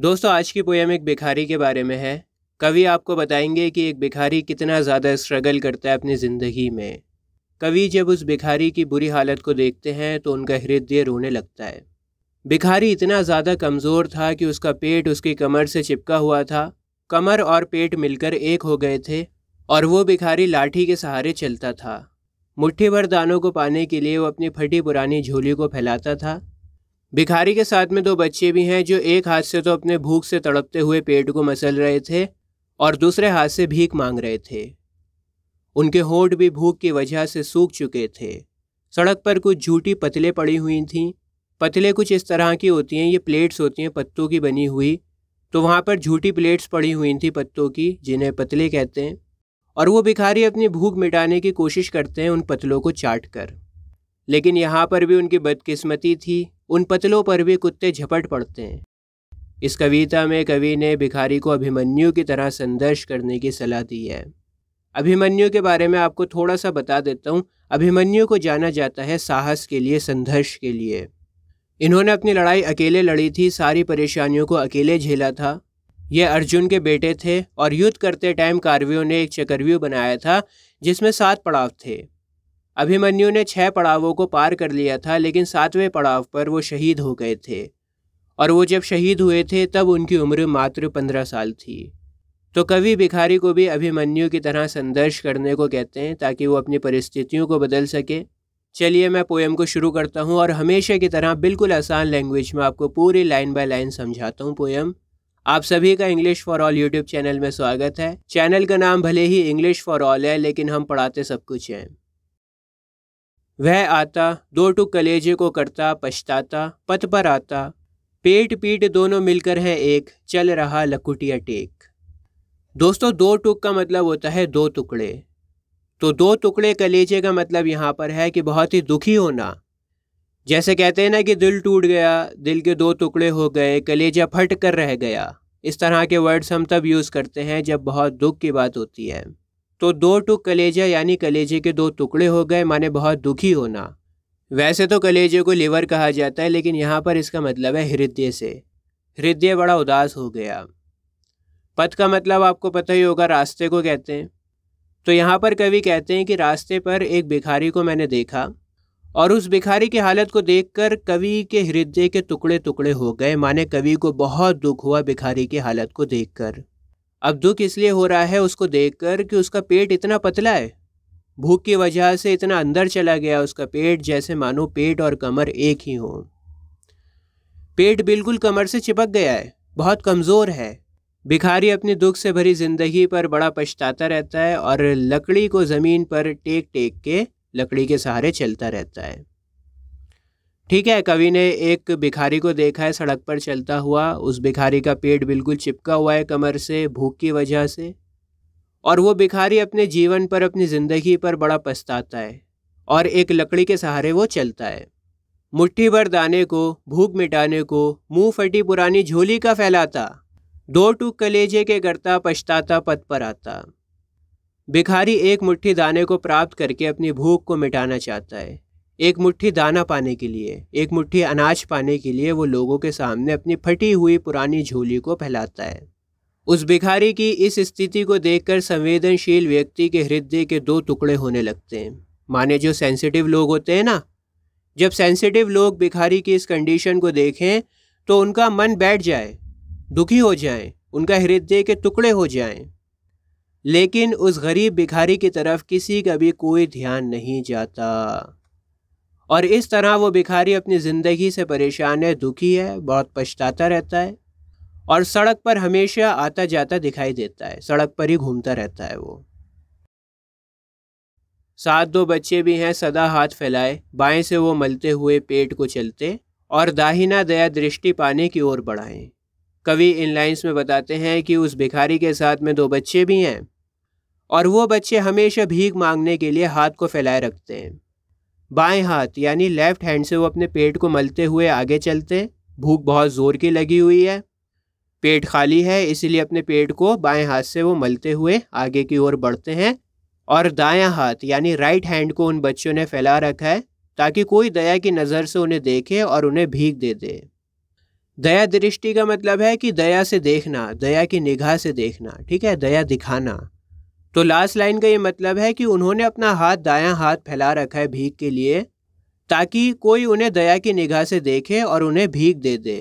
दोस्तों आज की पोएम एक भिखारी के बारे में है कवि आपको बताएंगे कि एक भिखारी कितना ज़्यादा स्ट्रगल करता है अपनी ज़िंदगी में कवि जब उस भिखारी की बुरी हालत को देखते हैं तो उनका हृदय रोने लगता है भिखारी इतना ज़्यादा कमज़ोर था कि उसका पेट उसकी कमर से चिपका हुआ था कमर और पेट मिलकर एक हो गए थे और वो भिखारी लाठी के सहारे चलता था मुट्ठी भर दानों को पाने के लिए वो अपनी फटी पुरानी झोली को फैलाता था भिखारी के साथ में दो बच्चे भी हैं जो एक हाथ से तो अपने भूख से तड़पते हुए पेट को मसल रहे थे और दूसरे हाथ से भीख मांग रहे थे उनके होठ भी भूख की वजह से सूख चुके थे सड़क पर कुछ झूठी पतले पड़ी हुई थीं पतले कुछ इस तरह की होती हैं ये प्लेट्स होती हैं पत्तों की बनी हुई तो वहाँ पर झूठी प्लेट्स पड़ी हुई थी पत्तों की जिन्हें पतले कहते हैं और वो भिखारी अपनी भूख मिटाने की कोशिश करते हैं उन पतलों को चाट कर लेकिन यहाँ पर भी उनकी बदकिस्मती थी उन पतलों पर भी कुत्ते झपट पड़ते हैं इस कविता में कवि ने भिखारी को अभिमन्यु की तरह संघर्ष करने की सलाह दी है अभिमन्यु के बारे में आपको थोड़ा सा बता देता हूँ अभिमन्यु को जाना जाता है साहस के लिए संघर्ष के लिए इन्होंने अपनी लड़ाई अकेले लड़ी थी सारी परेशानियों को अकेले झेला था ये अर्जुन के बेटे थे और युद्ध करते टाइम कारवियों ने एक चक्रव्यूह बनाया था जिसमें सात पड़ाव थे अभिमन्यु ने छह पड़ावों को पार कर लिया था लेकिन सातवें पड़ाव पर वो शहीद हो गए थे और वो जब शहीद हुए थे तब उनकी उम्र मात्र पंद्रह साल थी तो कवि भिखारी को भी अभिमन्यु की तरह संघर्ष करने को कहते हैं ताकि वो अपनी परिस्थितियों को बदल सके चलिए मैं पोएम को शुरू करता हूँ और हमेशा की तरह बिल्कुल आसान लैंग्वेज में आपको पूरी लाइन बाय लाइन समझाता हूँ पोएम आप सभी का English for all YouTube channel में स्वागत है चैनल का नाम भले ही इंग्लिश फॉर ऑल है लेकिन हम पढ़ाते सब कुछ हैं वह आता दो टुक कलेजे को करता पछताता पथ पर आता पेट पीट दोनों मिलकर हैं एक चल रहा लकुटिया टेक दोस्तों दो टुक का मतलब होता है दो टुकड़े तो दो टुकड़े कलेजे का मतलब यहाँ पर है कि बहुत ही दुखी होना जैसे कहते हैं ना कि दिल टूट गया दिल के दो टुकड़े हो गए कलेजा फट कर रह गया इस तरह के वर्ड्स हम तब यूज़ करते हैं जब बहुत दुख की बात होती है तो दो टुक कलेजा यानी कलेजे के दो टुकड़े हो गए माने बहुत दुखी होना वैसे तो कलेजे को लीवर कहा जाता है लेकिन यहाँ पर इसका मतलब है हृदय से हृदय बड़ा उदास हो गया पथ का मतलब आपको पता ही होगा रास्ते को कहते हैं तो यहाँ पर कवि कहते हैं कि रास्ते पर एक भिखारी को मैंने देखा और उस भिखारी की हालत को देखकर कवि के हृदय के टुकड़े टुकड़े हो गए माने कवि को बहुत दुख हुआ भिखारी की हालत को देखकर अब दुख इसलिए हो रहा है उसको देखकर कि उसका पेट इतना पतला है भूख की वजह से इतना अंदर चला गया उसका पेट जैसे मानो पेट और कमर एक ही हो पेट बिल्कुल कमर से चिपक गया है बहुत कमज़ोर है भिखारी अपने दुख से भरी ज़िंदगी पर बड़ा पछताता रहता है और लकड़ी को ज़मीन पर टेक टेक के लकड़ी के सहारे चलता रहता है ठीक है कवि ने एक भिखारी को देखा है सड़क पर चलता हुआ उस भिखारी का पेट बिल्कुल चिपका हुआ है कमर से भूख की वजह से और वो भिखारी अपने जीवन पर अपनी ज़िंदगी पर बड़ा पछताता है और एक लकड़ी के सहारे वो चलता है मुट्ठी भर दाने को भूख मिटाने को मुंह फटी पुरानी झोली का फैलाता दो टूक कलेजे के करता पछताता पथ पर आता भिखारी एक मुट्ठी दाने को प्राप्त करके अपनी भूख को मिटाना चाहता है एक मुट्ठी दाना पाने के लिए एक मुट्ठी अनाज पाने के लिए वो लोगों के सामने अपनी फटी हुई पुरानी झोली को फैलाता है उस भिखारी की इस स्थिति को देखकर संवेदनशील व्यक्ति के हृदय के दो टुकड़े होने लगते हैं माने जो सेंसिटिव लोग होते हैं ना जब सेंसिटिव लोग भिखारी की इस कंडीशन को देखें तो उनका मन बैठ जाए दुखी हो जाए उनका हृदय के टुकड़े हो जाए लेकिन उस गरीब भिखारी की तरफ किसी का भी कोई ध्यान नहीं जाता और इस तरह वो भिखारी अपनी ज़िंदगी से परेशान है दुखी है बहुत पछताता रहता है और सड़क पर हमेशा आता जाता दिखाई देता है सड़क पर ही घूमता रहता है वो सात दो बच्चे भी हैं सदा हाथ फैलाए बाएं से वो मलते हुए पेट को चलते और दाहिना दया दृष्टि पाने की ओर बढ़ाएं कवि इन लाइन्स में बताते हैं कि उस भिखारी के साथ में दो बच्चे भी हैं और वो बच्चे हमेशा भीख मांगने के लिए हाथ को फैलाए रखते हैं बाएं हाथ यानी लेफ्ट हैंड से वो अपने पेट को मलते हुए आगे चलते भूख बहुत ज़ोर की लगी हुई है पेट खाली है इसीलिए अपने पेट को बाएं हाथ से वो मलते हुए आगे की ओर बढ़ते हैं और दायां हाथ यानी राइट हैंड को उन बच्चों ने फैला रखा है ताकि कोई दया की नज़र से उन्हें देखे और उन्हें भीख दे दे दया दृष्टि का मतलब है कि दया से देखना दया की निगाह से देखना ठीक है दया दिखाना तो लास्ट लाइन का ये मतलब है कि उन्होंने अपना हाथ दायां हाथ फैला रखा है भीख के लिए ताकि कोई उन्हें दया की निगाह से देखे और उन्हें भीख दे दे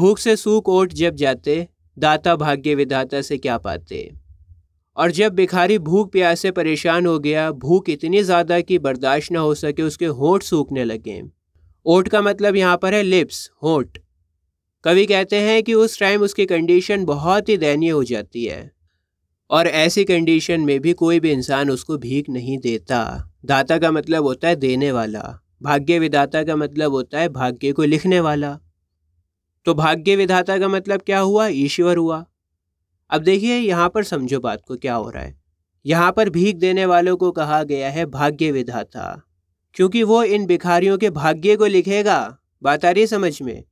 भूख से सूख ओट जब जाते दाता भाग्य विधाता से क्या पाते और जब भिखारी भूख प्यास से परेशान हो गया भूख इतनी ज़्यादा कि बर्दाश्त ना हो सके उसके होठ सूखने लगे ओट का मतलब यहाँ पर है लिप्स होठ कवि कहते हैं कि उस टाइम उसकी कंडीशन बहुत ही दयनीय हो जाती है और ऐसी कंडीशन में भी कोई भी इंसान उसको भीख नहीं देता दाता का मतलब होता है देने वाला भाग्य विधाता का मतलब होता है भाग्य को लिखने वाला तो भाग्य विधाता का मतलब क्या हुआ ईश्वर हुआ अब देखिए यहाँ पर समझो बात को क्या हो रहा है यहाँ पर भीख देने वालों को कहा गया है भाग्य विधाता क्योंकि वो इन भिखारियों के भाग्य को लिखेगा बात आ रही समझ में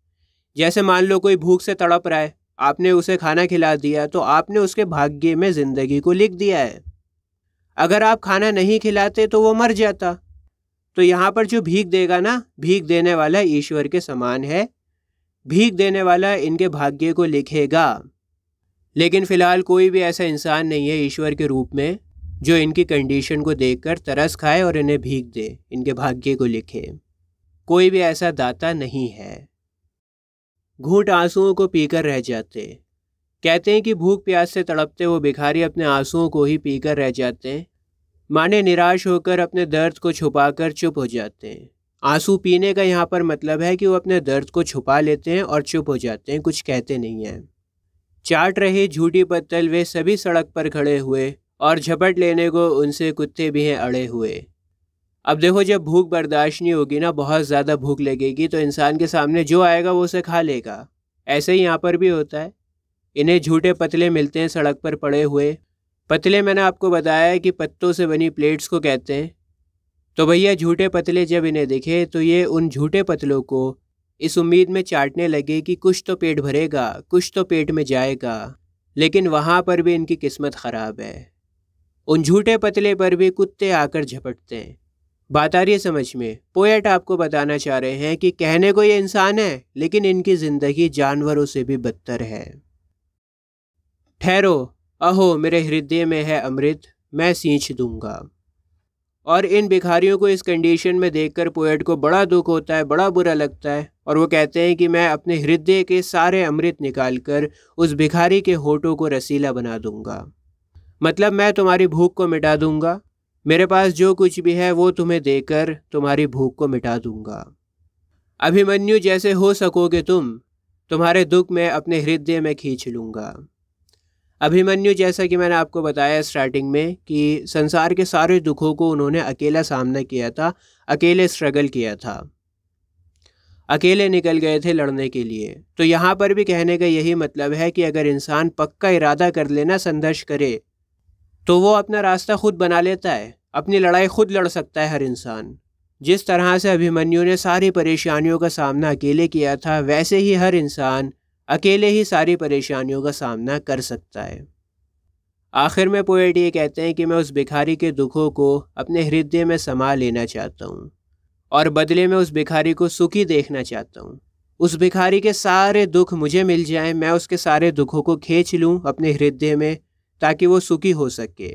जैसे मान लो कोई भूख से तड़प रहा है आपने उसे खाना खिला दिया तो आपने उसके भाग्य में ज़िंदगी को लिख दिया है अगर आप खाना नहीं खिलाते तो वो मर जाता तो यहाँ पर जो भीख देगा ना भीख देने वाला ईश्वर के समान है भीख देने वाला इनके भाग्य को लिखेगा लेकिन फ़िलहाल कोई भी ऐसा इंसान नहीं है ईश्वर के रूप में जो इनकी कंडीशन को देखकर तरस खाए और इन्हें भीख दे इनके भाग्य को लिखे कोई भी ऐसा दाता नहीं है घूट आंसुओं को पीकर रह जाते कहते हैं कि भूख प्यास से तड़पते वो भिखारी अपने आंसुओं को ही पीकर रह जाते हैं माने निराश होकर अपने दर्द को छुपाकर चुप हो जाते हैं आंसू पीने का यहाँ पर मतलब है कि वो अपने दर्द को छुपा लेते हैं और चुप हो जाते हैं कुछ कहते नहीं हैं चाट रहे झूठी पत्तल वे सभी सड़क पर खड़े हुए और झपट लेने को उनसे कुत्ते भी हैं अड़े हुए अब देखो जब भूख बर्दाश्त नहीं होगी ना बहुत ज़्यादा भूख लगेगी तो इंसान के सामने जो आएगा वो उसे खा लेगा ऐसे ही यहाँ पर भी होता है इन्हें झूठे पतले मिलते हैं सड़क पर पड़े हुए पतले मैंने आपको बताया है कि पत्तों से बनी प्लेट्स को कहते हैं तो भैया झूठे पतले जब इन्हें दिखे तो ये उन झूठे पतलों को इस उम्मीद में चाटने लगे कि कुछ तो पेट भरेगा कुछ तो पेट में जाएगा लेकिन वहाँ पर भी इनकी किस्मत ख़राब है उन झूठे पतले पर भी कुत्ते आकर झपटते हैं बात आ रही है समझ में पोएट आपको बताना चाह रहे हैं कि कहने को ये इंसान है लेकिन इनकी ज़िंदगी जानवरों से भी बदतर है ठहरो अहो मेरे हृदय में है अमृत मैं सींच दूंगा और इन भिखारियों को इस कंडीशन में देखकर पोएट को बड़ा दुख होता है बड़ा बुरा लगता है और वो कहते हैं कि मैं अपने हृदय के सारे अमृत निकाल कर उस भिखारी के होठों को रसीला बना दूंगा मतलब मैं तुम्हारी भूख को मिटा दूंगा मेरे पास जो कुछ भी है वो तुम्हें देकर तुम्हारी भूख को मिटा दूंगा अभिमन्यु जैसे हो सकोगे तुम तुम्हारे दुख में अपने हृदय में खींच लूँगा अभिमन्यु जैसा कि मैंने आपको बताया स्टार्टिंग में कि संसार के सारे दुखों को उन्होंने अकेला सामना किया था अकेले स्ट्रगल किया था अकेले निकल गए थे लड़ने के लिए तो यहाँ पर भी कहने का यही मतलब है कि अगर इंसान पक्का इरादा कर लेना संघर्ष करे तो वो अपना रास्ता खुद बना लेता है अपनी लड़ाई खुद लड़ सकता है हर इंसान जिस तरह से अभिमन्यु ने सारी परेशानियों का सामना अकेले किया था वैसे ही हर इंसान अकेले ही सारी परेशानियों का सामना कर सकता है आखिर में पोएट ये कहते हैं कि मैं उस भिखारी के दुखों को अपने हृदय में समा लेना चाहता हूँ और बदले में उस भिखारी को सुखी देखना चाहता हूँ उस भिखारी के सारे दुख मुझे मिल जाएं मैं उसके सारे दुखों को खींच लूँ अपने हृदय में ताकि वो सुखी हो सके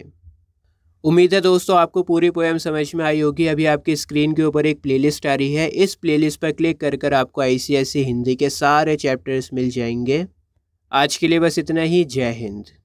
उम्मीद है दोस्तों आपको पूरी पोएम समझ में आई होगी अभी आपकी स्क्रीन के ऊपर एक प्लेलिस्ट आ रही है इस प्लेलिस्ट पर क्लिक कर कर आपको आई हिंदी e के सारे चैप्टर्स मिल जाएंगे आज के लिए बस इतना ही जय हिंद